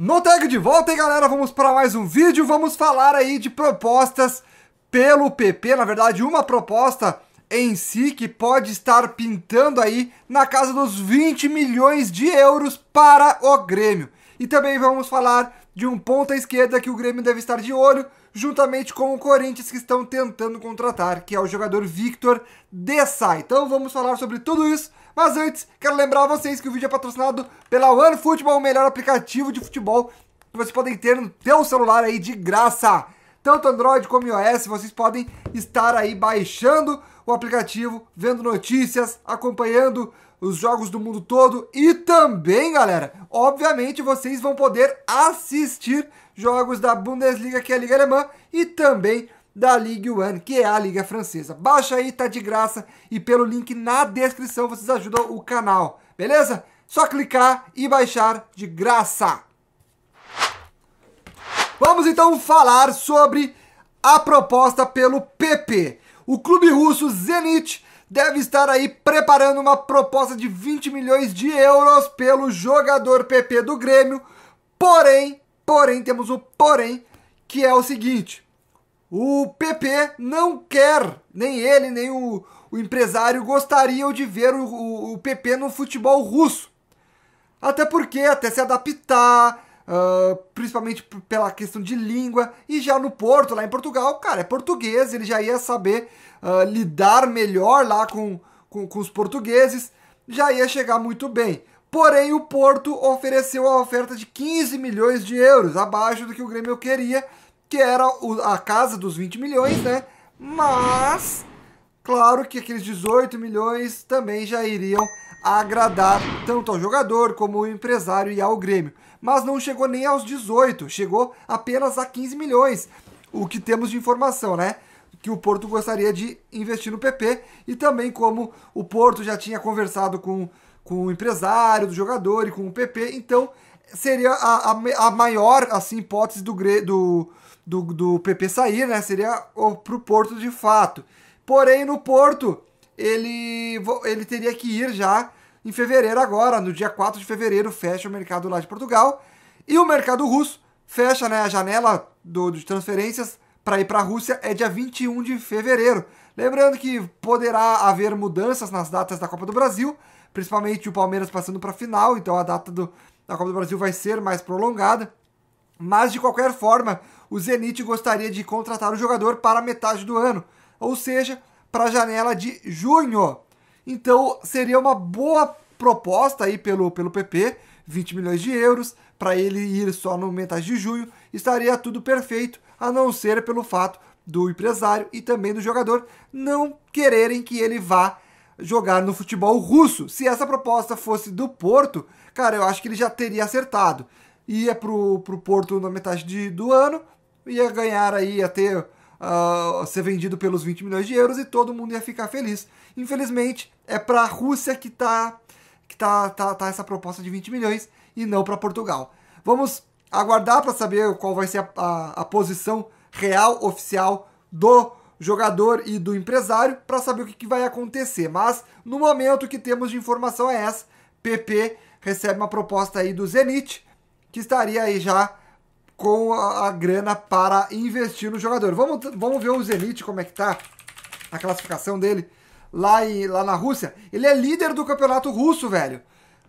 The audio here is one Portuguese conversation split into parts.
No tag de volta, hein, galera? Vamos para mais um vídeo. Vamos falar aí de propostas pelo PP. Na verdade, uma proposta em si que pode estar pintando aí na casa dos 20 milhões de euros para o Grêmio. E também vamos falar de um ponta esquerda que o Grêmio deve estar de olho, juntamente com o Corinthians que estão tentando contratar, que é o jogador Victor Dessai. Então vamos falar sobre tudo isso mas antes, quero lembrar vocês que o vídeo é patrocinado pela OneFootball, o melhor aplicativo de futebol que vocês podem ter no seu celular aí de graça. Tanto Android como iOS, vocês podem estar aí baixando o aplicativo, vendo notícias, acompanhando os jogos do mundo todo e também, galera, obviamente vocês vão poder assistir jogos da Bundesliga, que é a liga alemã, e também da Ligue 1, que é a liga francesa. Baixa aí, tá de graça e pelo link na descrição vocês ajudam o canal, beleza? Só clicar e baixar de graça. Vamos então falar sobre a proposta pelo PP. O clube russo Zenit deve estar aí preparando uma proposta de 20 milhões de euros pelo jogador PP do Grêmio. Porém, porém, temos o porém, que é o seguinte: o PP não quer, nem ele, nem o, o empresário gostariam de ver o, o, o, PP no futebol russo. Até porque, até se adaptar, uh, principalmente pela questão de língua. E já no Porto, lá em Portugal, cara, é português, ele já ia saber uh, lidar melhor lá com, com, com os portugueses, já ia chegar muito bem. Porém, o Porto ofereceu a oferta de 15 milhões de euros, abaixo do que o Grêmio queria que era a casa dos 20 milhões, né? Mas, claro que aqueles 18 milhões também já iriam agradar tanto ao jogador como ao empresário e ao Grêmio. Mas não chegou nem aos 18, chegou apenas a 15 milhões, o que temos de informação, né? Que o Porto gostaria de investir no PP e também como o Porto já tinha conversado com, com o empresário do jogador e com o PP, então seria a, a, a maior assim, hipótese do, do, do, do PP sair, né? Seria para o Porto de fato. Porém, no Porto, ele, ele teria que ir já em fevereiro agora, no dia 4 de fevereiro, fecha o mercado lá de Portugal. E o mercado russo fecha né, a janela do, de transferências para ir para a Rússia é dia 21 de fevereiro. Lembrando que poderá haver mudanças nas datas da Copa do Brasil, principalmente o Palmeiras passando para a final, então a data do, da Copa do Brasil vai ser mais prolongada. Mas, de qualquer forma, o Zenit gostaria de contratar o jogador para metade do ano, ou seja, para a janela de junho. Então, seria uma boa proposta aí pelo, pelo PP, 20 milhões de euros, para ele ir só no metade de junho, estaria tudo perfeito, a não ser pelo fato do empresário e também do jogador não quererem que ele vá jogar no futebol russo. Se essa proposta fosse do Porto, cara, eu acho que ele já teria acertado. Ia pro, pro Porto na metade de, do ano, ia ganhar aí, ia ter, uh, ser vendido pelos 20 milhões de euros e todo mundo ia ficar feliz. Infelizmente, é para a Rússia que tá, que tá, tá, tá essa proposta de 20 milhões e não para Portugal. Vamos aguardar para saber qual vai ser a, a, a posição real, oficial do jogador e do empresário para saber o que, que, vai acontecer. Mas no momento que temos de informação é essa, PP recebe uma proposta aí do Zenit, que estaria aí já com a, a grana para investir no jogador. Vamos, vamos ver o Zenit como é que tá a classificação dele lá, em, lá na Rússia. Ele é líder do campeonato russo, velho.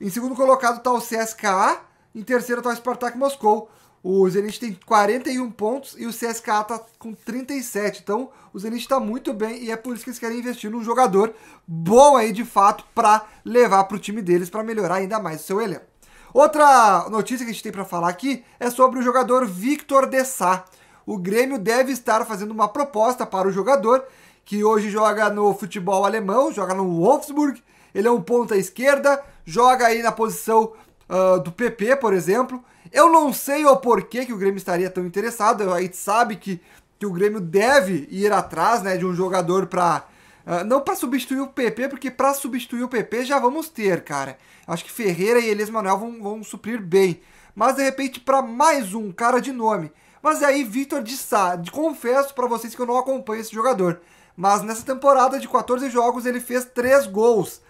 Em segundo colocado tá o CSKA, em terceiro tá o Spartak Moscou. O Zenit tem 41 pontos e o CSKA está com 37. Então, o Zenit está muito bem e é por isso que eles querem investir num jogador bom aí de fato para levar para o time deles para melhorar ainda mais o seu elenco. Outra notícia que a gente tem para falar aqui é sobre o jogador Victor Dessá. O Grêmio deve estar fazendo uma proposta para o jogador que hoje joga no futebol alemão, joga no Wolfsburg. Ele é um ponta esquerda, joga aí na posição uh, do PP, por exemplo. Eu não sei o porquê que o Grêmio estaria tão interessado. A gente sabe que, que o Grêmio deve ir atrás né, de um jogador para. Uh, ah, não para substituir o PP, porque para substituir o PP já vamos ter, cara. Acho que Ferreira e Elias Manuel vão, vão suprir bem. Mas de repente para mais um cara de nome. Mas aí, Vitor de Sá, confesso para vocês que eu não acompanho esse jogador. Mas nessa temporada de 14 jogos ele fez 3 gols.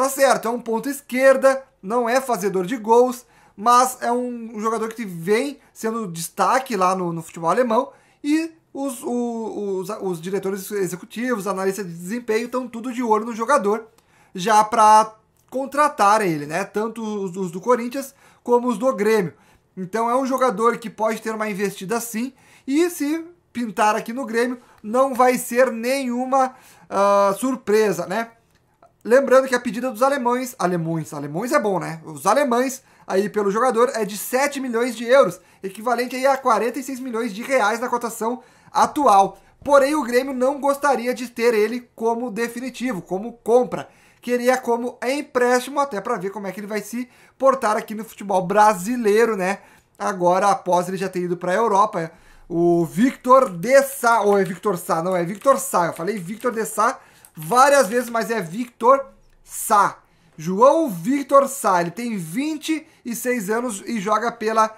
Tá certo, é um ponto esquerda, não é fazedor de gols, mas é um, um jogador que vem sendo destaque lá no, no futebol alemão e os, o, os, os, diretores executivos, analistas de desempenho estão tudo de olho no jogador já para contratar ele, né? Tanto os, os do Corinthians como os do Grêmio. Então é um jogador que pode ter uma investida sim, e se pintar aqui no Grêmio, não vai ser nenhuma uh, surpresa, né? Lembrando que a pedida dos alemães, alemães, alemães é bom, né? Os alemães aí pelo jogador é de 7 milhões de euros, equivalente aí a 46 milhões de reais na cotação atual. Porém, o Grêmio não gostaria de ter ele como definitivo, como compra. Queria como empréstimo, até para ver como é que ele vai se portar aqui no futebol brasileiro, né? Agora, após ele já ter ido para a Europa, o Victor Dessá, ou é Victor Sá, não, é Victor Sá, eu falei Victor Dessá, várias vezes, mas é Victor Sá. João Victor Sá, ele tem 26 anos e joga pela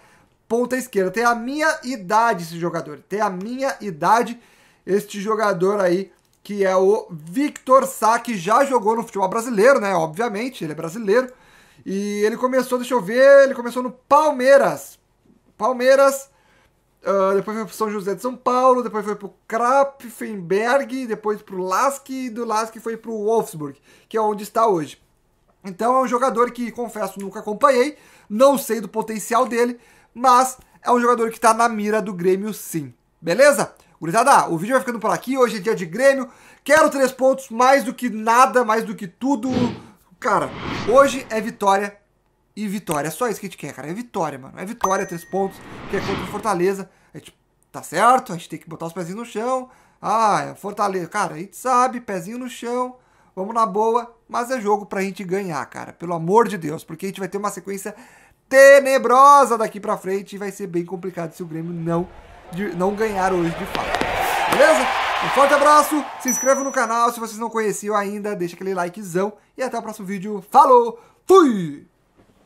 ponta esquerda. Tem a minha idade esse jogador, tem a minha idade este jogador aí que é o Victor Sá, que já jogou no futebol brasileiro, né? Obviamente, ele é brasileiro. E ele começou, deixa eu ver, ele começou no Palmeiras. Palmeiras Uh, depois foi pro São José de São Paulo, depois foi pro Krapfenberg, depois pro Lask, e do Lask foi pro Wolfsburg, que é onde está hoje. Então é um jogador que, confesso, nunca acompanhei, não sei do potencial dele, mas é um jogador que está na mira do Grêmio sim. Beleza? Gurizada, o vídeo vai ficando por aqui, hoje é dia de Grêmio, quero três pontos, mais do que nada, mais do que tudo, cara, hoje é vitória e vitória. É só isso que a gente quer, cara. É vitória, mano. É vitória, três pontos, que é contra o Fortaleza. A gente tá certo, a gente tem que botar os pezinhos no chão. Ah, é Fortaleza. Cara, a gente sabe, pezinho no chão. Vamos na boa, mas é jogo pra gente ganhar, cara. Pelo amor de Deus, porque a gente vai ter uma sequência tenebrosa daqui pra frente e vai ser bem complicado se o Grêmio não, de, não ganhar hoje de fato. Beleza? Um forte abraço, se inscreva no canal se vocês não conheciam ainda, deixa aquele likezão e até o próximo vídeo. Falou, fui!